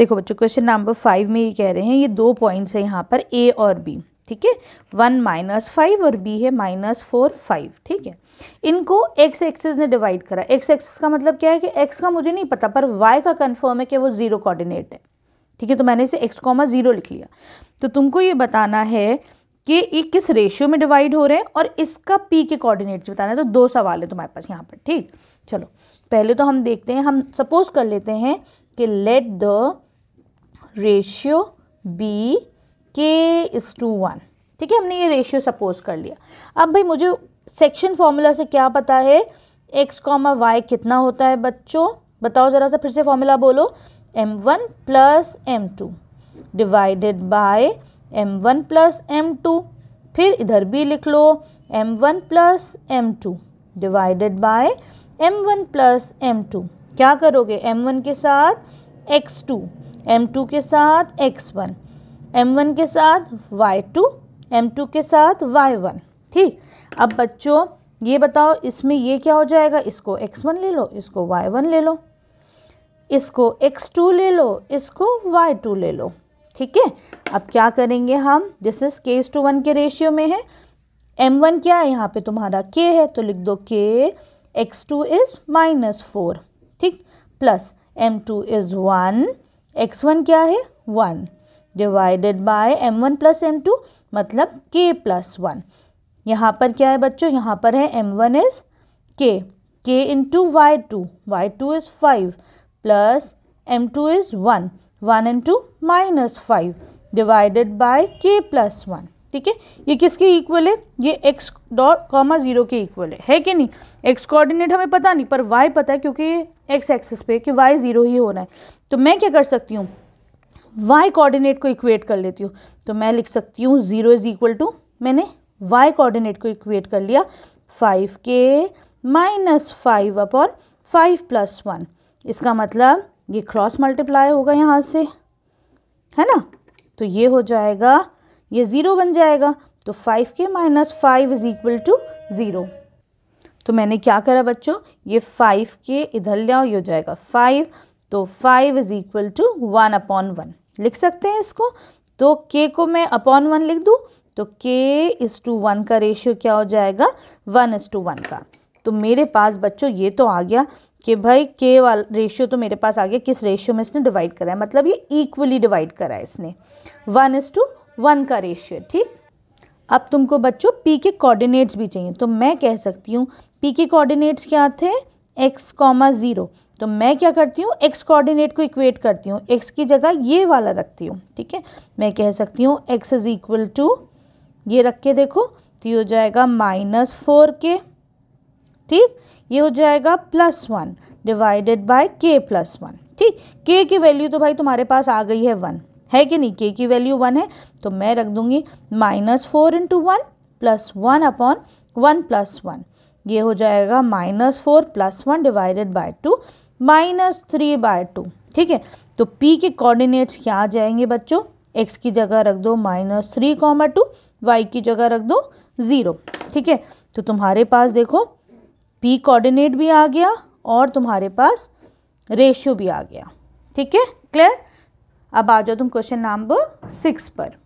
देखो बच्चों question number five में ये कह रहे हैं ये दो पॉइंट्स हैं यहाँ पर ए और बी ठीक है वन माइनस फाइव और बी है माइनस फोर फाइव ठीक है इनको एक्स एक्सेस ने डिवाइड करा एक्स एक्सेस का मतलब क्या है कि एक्स का मुझे नहीं पता पर वाई का कन्फर्म है कि वो ज़ीरो कॉर्डिनेट है ठीक है तो मैंने इसे एक्स कॉमा ज़ीरो लिख लिया तो तुमको ये बताना है कि ये किस रेशियो में डिवाइड हो रहे हैं और इसका पी के कॉर्डिनेट्स बताना है तो दो सवाल है तुम्हारे पास यहाँ पर ठीक चलो पहले तो हम देखते हैं हम सपोज कर लेते हैं कि let the ratio be k is to one ठीक है हमने ये रेशियो सपोज कर लिया अब भाई मुझे सेक्शन फार्मूला से क्या पता है एक्स कॉमा वाई कितना होता है बच्चों बताओ ज़रा सा फिर से फार्मूला बोलो M one plus M two divided by M one plus M two फिर इधर भी लिख लो M one plus M two divided by M one plus M two क्या करोगे एम वन के साथ एक्स टू एम टू के साथ एक्स वन एम वन के साथ वाई टू एम टू के साथ वाई वन ठीक अब बच्चों ये बताओ इसमें ये क्या हो जाएगा इसको एक्स वन ले लो इसको वाई वन ले लो इसको एक्स टू ले लो इसको वाई टू ले लो ठीक है अब क्या करेंगे हम this is k is to one के रेशियो में है एम वन क्या है यहाँ पे तुम्हारा के है तो लिख दो k x two is minus four ठीक plus M two is one x one क्या है one divided by M one plus M two मतलब के प्लस वन यहाँ पर क्या है बच्चों यहाँ पर है M one is k k into y two y two is five plus M two is one one into minus five divided by k plus one ठीक है ये किसके इक्वल है ये एक्स डॉट कॉमा ज़ीरो के equal है है कि नहीं एक्स कोऑर्डिनेट हमें पता नहीं पर वाई पता है क्योंकि एक्स एक्सिस पे कि वाई ज़ीरो ही होना है तो मैं क्या कर सकती हूँ वाई कोऑर्डिनेट को इक्वेट कर लेती हूँ तो मैं लिख सकती हूँ ज़ीरो इज़ इक्वल टू मैंने वाई कोऑर्डिनेट को इक्वेट कर लिया five k minus five upon five plus one इसका मतलब ये क्रॉस मल्टीप्लाई होगा यहाँ से है ना तो ये हो जाएगा ये ज़ीरो बन जाएगा तो five k minus five is equal to zero तो मैंने क्या करा बच्चों ये फाइव के इधर ले आओ ये हो जाएगा फाइव तो five is equal to one upon one लिख सकते हैं इसको तो के को मैं अपॉन वन लिख दूँ तो के इज़ टू वन का रेशियो क्या हो जाएगा वन इज़ टू वन का तो मेरे पास बच्चों ये तो आ गया कि भाई के वाला रेशियो तो मेरे पास आ गया किस रेशियो में इसने डिवाइड करा है मतलब ये इक्वली डिवाइड करा है इसने वन इज़ टू वन का रेशियो ठीक अब तुमको बच्चों पी के कोऑर्डिनेट्स भी चाहिए तो मैं कह सकती हूँ पी के कोऑर्डिनेट्स क्या थे एक्स कॉमा ज़ीरो तो मैं क्या करती हूँ एक्स कोऑर्डिनेट को इक्वेट करती हूँ एक्स की जगह ये वाला रखती हूँ ठीक है मैं कह सकती हूँ एक्स इज़ इक्वल टू ये रख के देखो तो ये हो जाएगा माइनस फोर के ठीक ये हो जाएगा plus one divided by k plus one ठीक के की वैल्यू तो भाई तुम्हारे पास आ गई है वन है कि नहीं के की वैल्यू वन है तो मैं रख दूंगी minus four into one plus one upon one plus one ये हो जाएगा minus four plus one divided by two minus three by two ठीक है तो पी के कोऑर्डिनेट्स क्या आ जाएंगे बच्चों एक्स की जगह रख दो minus three comma two y की जगह रख दो ज़ीरो ठीक है तो तुम्हारे पास देखो पी कोऑर्डिनेट भी आ गया और तुम्हारे पास रेशियो भी आ गया ठीक है क्लियर अब आ जाओ तुम क्वेश्चन नंबर सिक्स पर